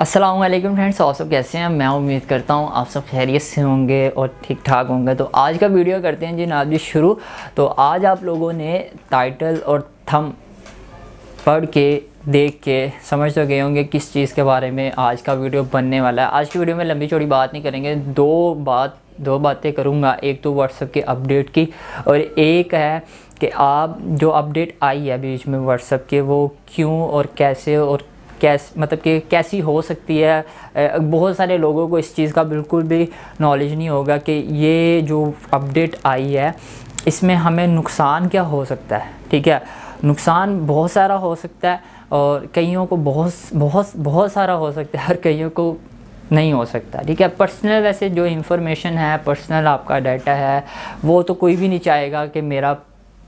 Aslam friends आप सब कैसे हैं मैं उम्मीद करता हूँ आप सब खैरियत से होंगे और ठीक ठाक होंगे तो आज का वीडियो करते हैं जी नाजी शुरू तो आज आप लोगों ने टाइटल और थम पढ़ के देख के समझ तो गए होंगे किस चीज़ के बारे में आज का वीडियो बनने वाला है आज की वीडियो में लंबी चौड़ी बात नहीं करेंगे दो बात दो बातें करूँगा एक तो व्हाट्सअप के अपडेट की और एक है कि आप जो अपडेट आई है बीच में व्हाट्सअप के वो क्यों और कैसे और कैस मतलब कि कैसी हो सकती है बहुत सारे लोगों को इस चीज़ का बिल्कुल भी नॉलेज नहीं होगा कि ये जो अपडेट आई है इसमें हमें नुकसान क्या हो सकता है ठीक है नुकसान बहुत सारा हो सकता है और कईयों को बहुत बहुत बहुत सारा हो सकता है और कईयों को नहीं हो सकता ठीक है पर्सनल वैसे जो इंफॉर्मेशन है पर्सनल आपका डाटा है वो तो कोई भी नहीं चाहेगा कि मेरा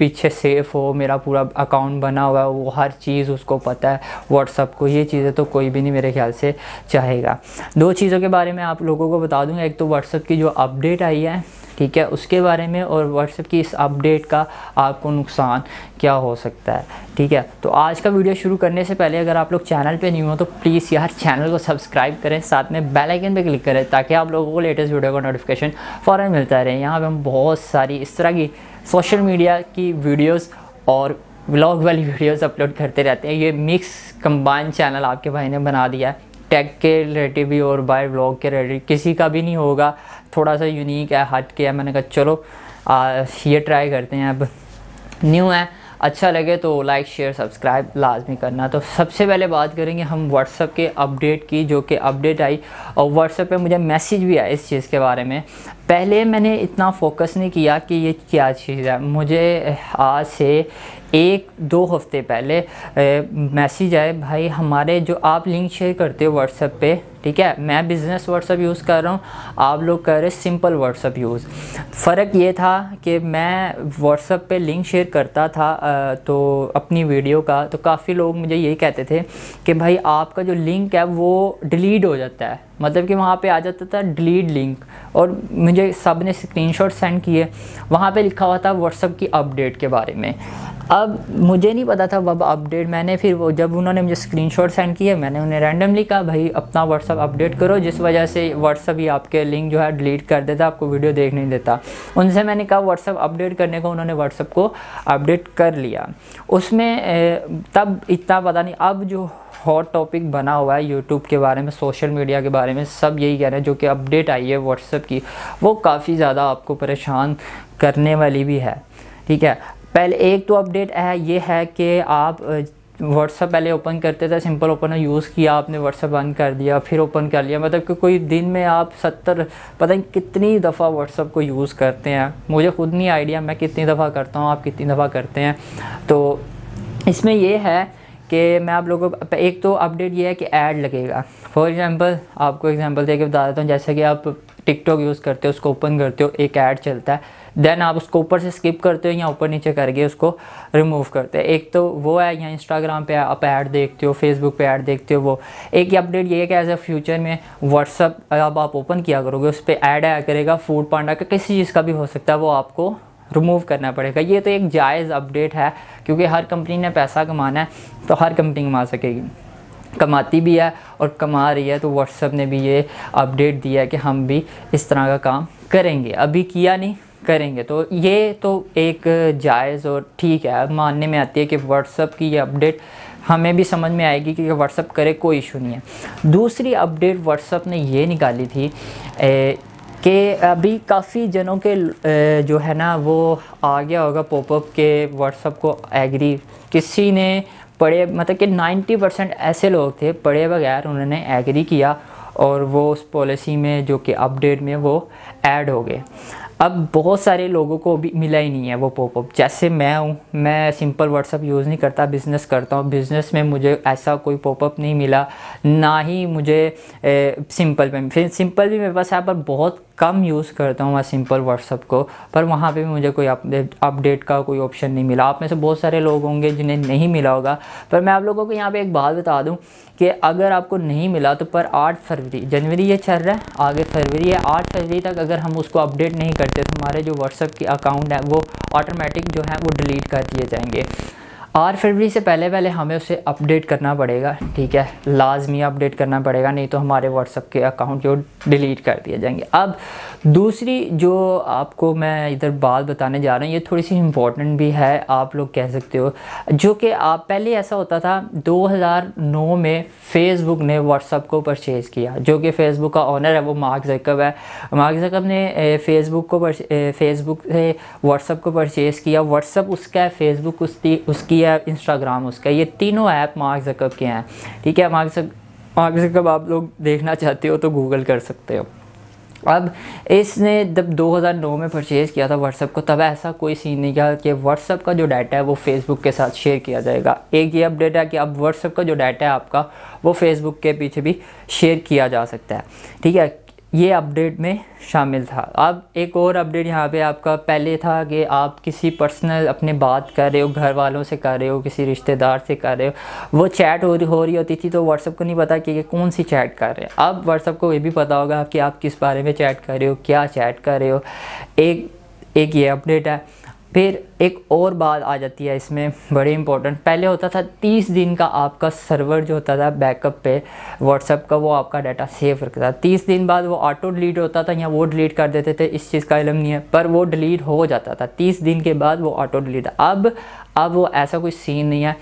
पीछे सेफ हो मेरा पूरा अकाउंट बना हुआ है वो हर चीज़ उसको पता है व्हाट्सअप को ये चीज़ें तो कोई भी नहीं मेरे ख्याल से चाहेगा दो चीज़ों के बारे में आप लोगों को बता दूंगा एक तो व्हाट्सअप की जो अपडेट आई है ठीक है उसके बारे में और व्हाट्सएप की इस अपडेट का आपको नुकसान क्या हो सकता है ठीक है तो आज का वीडियो शुरू करने से पहले अगर आप लोग चैनल पे न्यू हो तो प्लीज़ यार चैनल को सब्सक्राइब करें साथ में बेल आइकन पे क्लिक करें ताकि आप लोगों को लेटेस्ट वीडियो का नोटिफिकेशन फ़ौरन मिलता रहे यहाँ पे हम बहुत सारी इस तरह की सोशल मीडिया की वीडियोस और व्लॉग वाली वीडियोस अपलोड करते रहते हैं ये मिक्स कंबाइन चैनल आपके भाई ने बना दिया है टैग के रिलेटेड भी और बाय व्लॉग के रिलेटेड किसी का भी नहीं होगा थोड़ा सा यूनिक है हट के है मैंने कहा चलो आ, ये ट्राई करते हैं अब न्यू है अच्छा लगे तो लाइक शेयर सब्सक्राइब लाजमी करना तो सबसे पहले बात करेंगे हम व्हाट्सअप के अपडेट की जो कि अपडेट आई और व्हाट्सअप पे मुझे मैसेज भी आया इस चीज़ के बारे में पहले मैंने इतना फोकस नहीं किया कि ये क्या चीज़ है मुझे आज से एक दो हफ्ते पहले मैसेज आए भाई हमारे जो आप लिंक शेयर करते हो व्हाट्सएप पे ठीक है मैं बिज़नेस व्हाट्सएप यूज़ कर रहा हूँ आप लोग कर रहे सिंपल व्हाट्सअप यूज़ फ़र्क ये था कि मैं व्हाट्सअप पे लिंक शेयर करता था तो अपनी वीडियो का तो काफ़ी लोग मुझे यही कहते थे कि भाई आपका जो लिंक है वो डिलीट हो जाता है मतलब कि वहाँ पे आ जाता था डिलीट लिंक और मुझे सब ने स्क्रीन सेंड किए वहाँ पे लिखा हुआ था व्हाट्सअप की अपडेट के बारे में अब मुझे नहीं पता था वह अपडेट मैंने फिर वो जब उन्होंने मुझे स्क्रीन सेंड किए मैंने उन्हें रैंडमली कहा भाई अपना व्हाट्सअप अपडेट करो जिस वजह से व्हाट्सअप ही आपके लिंक जो है डिलीट कर देता आपको वीडियो देख नहीं देता उनसे मैंने कहा व्हाट्सअप अपडेट करने को उन्होंने व्हाट्सअप को अपडेट कर लिया उसमें तब इतना पता नहीं अब जो हॉट टॉपिक बना हुआ है यूट्यूब के बारे में सोशल मीडिया के बारे में सब यही कह रहे हैं जो कि अपडेट आई है व्हाट्सएप की वो काफ़ी ज़्यादा आपको परेशान करने वाली भी है ठीक है पहले एक तो अपडेट है ये है कि आप व्हाट्सअप पहले ओपन करते थे सिंपल ओपन यूज़ किया आपने व्हाट्सअप बंद कर दिया फिर ओपन कर लिया मतलब कि कोई दिन में आप सत्तर पता नहीं कितनी दफ़ा व्हाट्सअप को यूज़ करते हैं मुझे खुद नहीं आइडिया मैं कितनी दफ़ा करता हूँ आप कितनी दफ़ा करते हैं तो इसमें यह है कि मैं आप लोगों को एक तो अपडेट ये है कि ऐड लगेगा फॉर एग्ज़ाम्पल आपको एग्जांपल दे के बता देता हूँ जैसे कि आप टिकटॉक यूज़ करते हो उसको ओपन करते हो एक ऐड चलता है देन आप उसको ऊपर से स्किप करते हो या ऊपर नीचे करके उसको रिमूव करते हैं एक तो वो है या इंस्टाग्राम पे आप ऐड देखते हो फेसबुक पे ऐड देखते हो वो एक अपडेट ये है कि एज अ फ्यूचर में व्हाट्सअप अब आप ओपन किया करोगे उस पर ऐड आया करेगा फूड पांडा का किसी चीज़ का भी हो सकता है वो आपको रिमूव करना पड़ेगा ये तो एक जायज़ अपडेट है क्योंकि हर कंपनी ने पैसा कमाना है तो हर कंपनी कमा सकेगी कमाती भी है और कमा रही है तो व्हाट्सएप ने भी ये अपडेट दिया है कि हम भी इस तरह का काम करेंगे अभी किया नहीं करेंगे तो ये तो एक जायज़ और ठीक है मानने में आती है कि व्हाट्सअप की ये अपडेट हमें भी समझ में आएगी कि व्हाट्सअप करे कोई इशू नहीं है दूसरी अपडेट व्हाट्सअप ने ये निकाली थी ए, कि अभी काफ़ी जनों के जो है ना वो आ गया होगा पॉपअप के व्हाट्सअप को एग्री किसी ने पढ़े मतलब कि 90 परसेंट ऐसे लोग थे पढ़े बगैर उन्होंने एग्री किया और वो उस पॉलिसी में जो कि अपडेट में वो ऐड हो गए अब बहुत सारे लोगों को भी मिला ही नहीं है वो पॉपअप जैसे मैं हूँ मैं सिंपल व्हाट्सअप यूज़ नहीं करता बिज़नेस करता हूँ बिज़नेस में मुझे ऐसा कोई पॉपअप नहीं मिला ना ही मुझे ए, सिंपल में फिर सिंपल भी मेरे पास है पर बहुत कम यूज़ करता हूँ मैं सिंपल व्हाट्सअप को पर वहाँ पे भी मुझे कोई अपडेट का कोई ऑप्शन नहीं मिला आप में से बहुत सारे लोग होंगे जिन्हें नहीं मिला होगा पर मैं आप लोगों को यहाँ पे एक बात बता दूँ कि अगर आपको नहीं मिला तो पर आठ फरवरी जनवरी ये चल रहा है आगे फरवरी है आठ फरवरी तक अगर हम उसको अपडेट नहीं करते तो हमारे जो व्हाट्सअप के अकाउंट हैं वो ऑटोमेटिक जो है वो डिलीट कर दिए जाएंगे आठ फरवरी से पहले पहले हमें उसे अपडेट करना पड़ेगा ठीक है लाजमी अपडेट करना पड़ेगा नहीं तो हमारे व्हाट्सअप के अकाउंट जो डिलीट कर दिए जाएंगे अब दूसरी जो आपको मैं इधर बात बताने जा रहा हूँ ये थोड़ी सी इम्पोर्टेंट भी है आप लोग कह सकते हो जो कि आप पहले ऐसा होता था 2009 में फेसबुक ने व्हाट्सअप को परचेज़ किया जो कि फेसबुक का ऑनर है वो मार्क जकब है मार्क जकब ने फेसबुक को फेसबुक से व्हाट्सअप को परचेज़ किया व्हाट्सअप उसका है फेसबुक उसकी उसकी ये है इंस्टाग्राम उसका ये तीनों ऐप मार्क जकब के हैं ठीक है मार्क जक मार्क जकब आप लोग देखना चाहते हो तो गूगल कर सकते हो अब इसने जब 2009 में परचेज़ किया था व्हाट्सअप को तब ऐसा कोई सीन नहीं किया कि व्हाट्सअप का जो डाटा है वो फेसबुक के साथ शेयर किया जाएगा एक ये अपडेट है कि अब व्हाट्सअप का जो डाटा है आपका वो फेसबुक के पीछे भी शेयर किया जा सकता है ठीक है ये अपडेट में शामिल था अब एक और अपडेट यहाँ पे आपका पहले था कि आप किसी पर्सनल अपने बात कर रहे हो घर वालों से कर रहे हो किसी रिश्तेदार से कर रहे हो वो चैट हो रही हो रही होती थी तो व्हाट्सअप को नहीं पता कि ये कौन सी चैट कर रहे हैं अब व्हाट्सअप को ये भी पता होगा कि आप किस बारे में चैट कर रहे हो क्या चैट कर रहे हो एक एक ये अपडेट है फिर एक और बात आ जाती है इसमें बड़ी इंपॉर्टेंट पहले होता था 30 दिन का आपका सर्वर जो होता था बैकअप पे व्हाट्सअप का वो आपका डाटा सेव रखता था 30 दिन बाद वो ऑटो डिलीट होता था या वो डिलीट कर देते थे इस चीज़ का इलम नहीं है पर वो डिलीट हो जाता था 30 दिन के बाद वो ऑटो डिलीट अब अब वो ऐसा कोई सीन नहीं है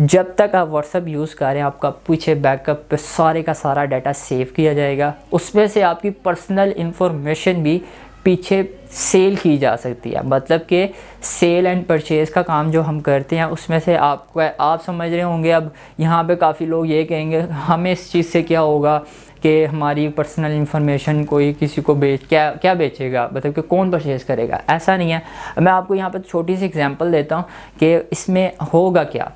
जब तक आप व्हाट्सअप यूज़ करें आपका पीछे बैकअप पे सारे का सारा डाटा सेव किया जाएगा उसमें से आपकी पर्सनल इन्फॉर्मेशन भी पीछे सेल की जा सकती है मतलब कि सेल एंड परचेज़ का काम जो हम करते हैं उसमें से आपको आप समझ रहे होंगे अब यहाँ पे काफ़ी लोग ये कहेंगे हमें इस चीज़ से क्या होगा कि हमारी पर्सनल इन्फॉर्मेशन कोई किसी को बेच क्या क्या बेचेगा मतलब कि कौन परचेज़ करेगा ऐसा नहीं है मैं आपको यहाँ पर छोटी सी एग्ज़ाम्पल देता हूँ कि इसमें होगा क्या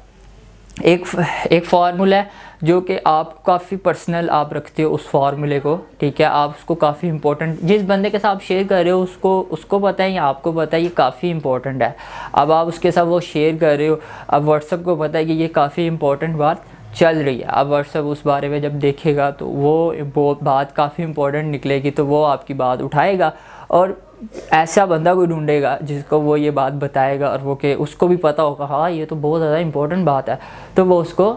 एक एक फार्मूला है जो कि आप काफ़ी पर्सनल आप रखते हो उस फार्मूले को ठीक है आप उसको काफ़ी इंपॉर्टेंट जिस बंदे के साथ आप शेयर कर रहे हो उसको उसको पता है या आपको पता है ये काफ़ी इंपॉर्टेंट है अब आप उसके साथ वो शेयर कर रहे हो अब व्हाट्सअप को पता है कि ये काफ़ी इंपॉर्टेंट बात चल रही है अब व्हाट्सअप उस बारे में जब देखेगा तो वो बात काफ़ी इंपॉर्टेंट निकलेगी तो वो आपकी बात उठाएगा और ऐसा बंदा कोई ढूंढेगा जिसको वो ये बात बताएगा और वो के उसको भी पता होगा हाँ ये तो बहुत ज़्यादा इंपॉर्टेंट बात है तो वो उसको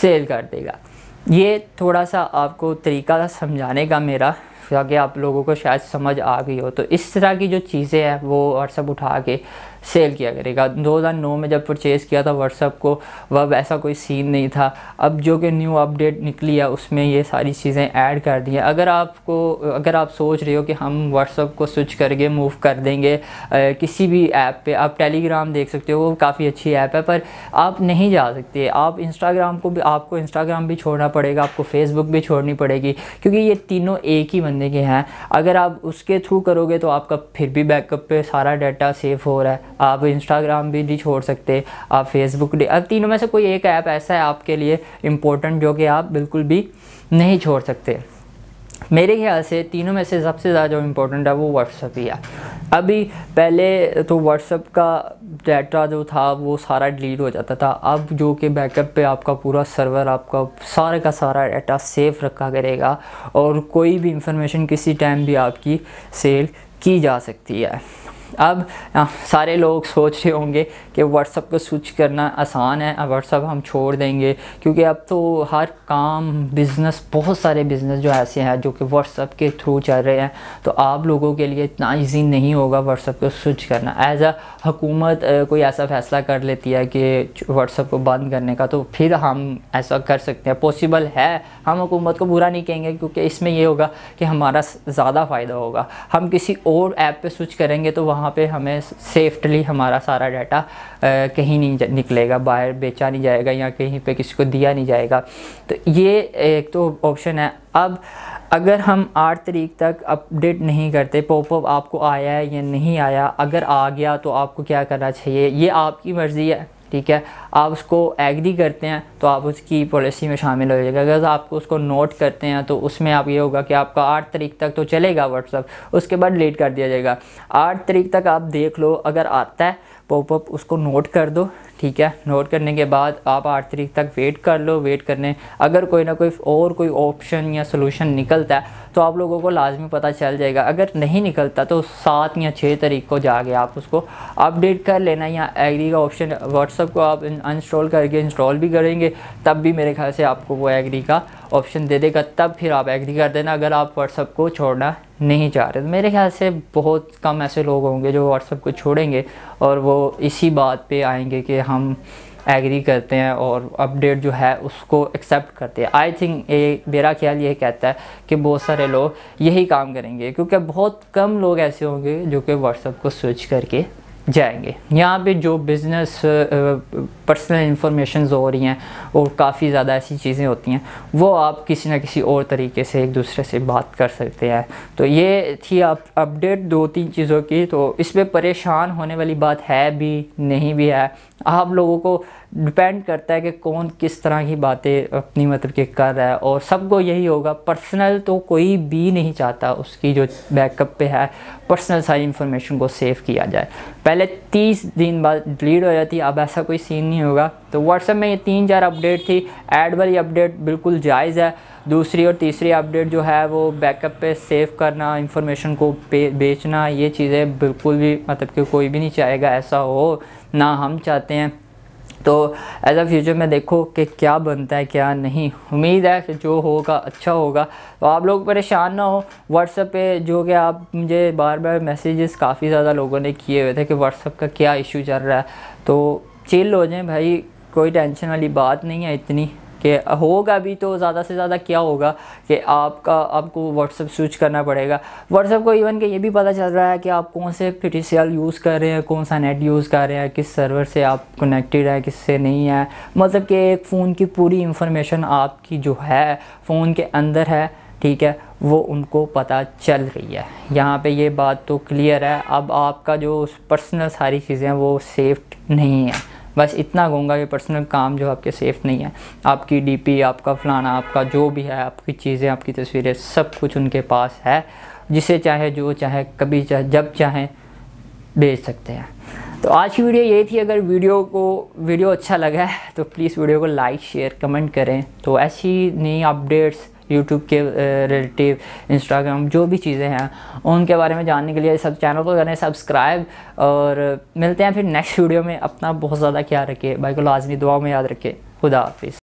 सेल कर देगा ये थोड़ा सा आपको तरीका समझाने का मेरा ताकि आप लोगों को शायद समझ आ गई हो तो इस तरह की जो चीज़ें हैं वो व्हाट्सअप उठा के सेल किया करेगा 2009 में जब परचेज़ किया था व्हाट्सअप को वह ऐसा कोई सीन नहीं था अब जो कि न्यू अपडेट निकली है उसमें ये सारी चीज़ें ऐड कर दी हैं अगर आपको अगर आप सोच रहे हो कि हम व्हाट्सअप को स्विच करके मूव कर देंगे आ, किसी भी ऐप पे आप टेलीग्राम देख सकते हो वो काफ़ी अच्छी ऐप है पर आप नहीं जा सकते आप इंस्टाग्राम को भी आपको इंस्टाग्राम भी छोड़ना पड़ेगा आपको फेसबुक भी छोड़नी पड़ेगी क्योंकि ये तीनों एक ही बंदे के हैं अगर आप उसके थ्रू करोगे तो आपका फिर भी बैकअप पर सारा डाटा सेफ हो रहा है आप इंस्टाग्राम भी नहीं छोड़ सकते आप फेसबुक अब तीनों में से कोई एक ऐप ऐसा है आपके लिए इम्पोर्टेंट जो कि आप बिल्कुल भी नहीं छोड़ सकते मेरे ख्याल से तीनों में से सबसे ज़्यादा जो इम्पोर्टेंट है वो व्हाट्सअप ही है अभी पहले तो व्हाट्सअप का डाटा जो था वो सारा डिलीट हो जाता था अब जो कि बैकअप पे आपका पूरा सर्वर आपका सारे का सारा डाटा सेफ रखा करेगा और कोई भी इंफॉर्मेशन किसी टाइम भी आपकी सेल की जा सकती है अब हाँ, सारे लोग सोच रहे होंगे कि व्हाट्सअप को स्विच करना आसान है अब व्हाट्सअप हम छोड़ देंगे क्योंकि अब तो हर काम बिज़नेस बहुत सारे बिज़नेस जो ऐसे हैं जो कि व्हाट्सअप के थ्रू चल रहे हैं तो आप लोगों के लिए इतना ईजी नहीं होगा व्हाट्सअप को स्विच करना एज अ हुकूमत कोई ऐसा फ़ैसला कर लेती है कि व्हाट्सअप को बंद करने का तो फिर हम ऐसा कर सकते हैं पॉसिबल है हम हुकूमत को बुरा नहीं कहेंगे क्योंकि इसमें यह होगा कि हमारा ज़्यादा फ़ायदा होगा हम किसी और ऐप पर स्विच करेंगे तो वहाँ वहाँ पे हमें सेफ्टली हमारा सारा डाटा कहीं नहीं निकलेगा बाहर बेचा नहीं जाएगा या कहीं पे किसी को दिया नहीं जाएगा तो ये एक तो ऑप्शन है अब अगर हम आठ तरीक तक अपडेट नहीं करते पॉपअप आपको आया है या नहीं आया अगर आ गया तो आपको क्या करना चाहिए ये आपकी मर्ज़ी है ठीक है आप उसको एग्री करते हैं तो आप उसकी पॉलिसी में शामिल हो जाएगा अगर आप उसको नोट करते हैं तो उसमें आप ये होगा कि आपका आठ तारीख तक तो चलेगा व्हाट्सअप उसके बाद डिलीट कर दिया जाएगा आठ तारीख तक आप देख लो अगर आता है पॉपअप उसको नोट कर दो ठीक है नोट करने के बाद आप आठ तारीख तक वेट कर लो वेट करने अगर कोई ना कोई और कोई ऑप्शन या सोलूशन निकलता है तो आप लोगों को लाजमी पता चल जाएगा अगर नहीं निकलता तो सात या छः तारीख को जाके आप उसको अपडेट कर लेना या एग्री का ऑप्शन व्हाट्सअप को आप अनस्टॉल करके इंस्टॉल भी करेंगे तब भी मेरे ख्याल से आपको वो एग्री का ऑप्शन दे देगा तब फिर आप एग्री कर देना अगर आप व्हाट्सअप को छोड़ना नहीं चाह रहे तो मेरे ख्याल से बहुत कम ऐसे लोग होंगे जो व्हाट्सअप को छोड़ेंगे और वो इसी बात पे आएंगे कि हम एग्री करते हैं और अपडेट जो है उसको एक्सेप्ट करते हैं आई थिंक ये मेरा ख्याल ये कहता है कि बहुत सारे लोग यही काम करेंगे क्योंकि बहुत कम लोग ऐसे होंगे जो कि व्हाट्सएप को स्विच करके जाएंगे यहाँ पे जो बिज़नेस पर्सनल इन्फॉर्मेशन हो रही हैं और काफ़ी ज़्यादा ऐसी चीज़ें होती हैं वो आप किसी ना किसी और तरीके से एक दूसरे से बात कर सकते हैं तो ये थी आप अपडेट दो तीन चीज़ों की तो इस पर परेशान होने वाली बात है भी नहीं भी है आप लोगों को डिपेंड करता है कि कौन किस तरह की बातें अपनी मतलब के कर रहा है और सबको यही होगा पर्सनल तो कोई भी नहीं चाहता उसकी जो बैकअप पे है पर्सनल सारी इंफॉर्मेशन को सेव किया जाए पहले तीस दिन बाद डिलीट हो जाती अब ऐसा कोई सीन नहीं होगा तो व्हाट्सएप में ये तीन चार अपडेट थी ऐड वाली अपडेट बिल्कुल जायज़ है दूसरी और तीसरी अपडेट जो है वो बैकअप पे सेव करना इंफॉर्मेशन को बेचना ये चीज़ें बिल्कुल भी मतलब कि कोई भी नहीं चाहेगा ऐसा हो ना हम चाहते हैं तो एज अ फ्यूचर में देखो कि क्या बनता है क्या नहीं उम्मीद है कि जो होगा अच्छा होगा तो आप लोग परेशान ना हो व्हाट्सएप पे जो कि आप मुझे बार बार मैसेजेस काफ़ी ज़्यादा लोगों ने किए हुए थे कि व्हाट्सएप का क्या इशू चल रहा है तो चिल हो जाएँ भाई कोई टेंशन वाली बात नहीं है इतनी कि होगा भी तो ज़्यादा से ज़्यादा क्या होगा कि आपका आपको व्हाट्सअप स्विच करना पड़ेगा व्हाट्सअप को इवन कि ये भी पता चल रहा है कि आप कौन से फिटिसल यूज़ कर रहे हैं कौन सा नेट यूज़ कर रहे हैं किस सर्वर से आप कनेक्टेड है किससे नहीं है मतलब कि एक फ़ोन की पूरी इंफॉर्मेशन आपकी जो है फ़ोन के अंदर है ठीक है वो उनको पता चल रही है यहाँ पे ये बात तो क्लियर है अब आपका जो पर्सनल सारी चीज़ें वो सेफ नहीं है बस इतना कहूँगा कि पर्सनल काम जो आपके सेफ़ नहीं है आपकी डी आपका फ़लाना आपका जो भी है आपकी चीज़ें आपकी तस्वीरें सब कुछ उनके पास है जिसे चाहे जो चाहे कभी चाहे जब चाहे भेज सकते हैं तो आज की वीडियो यही थी अगर वीडियो को वीडियो अच्छा लगा है तो प्लीज़ वीडियो को लाइक शेयर कमेंट करें तो ऐसी नई अपडेट्स यूट्यूब के रिलेटिव इंस्टाग्राम जो भी चीज़ें हैं उनके बारे में जानने के लिए सब चैनल को करें सब्सक्राइब और मिलते हैं फिर नेक्स्ट वीडियो में अपना बहुत ज़्यादा ख्याल रखिए भाई को लाजमी दुआ में याद रखें खुदा हाफिज़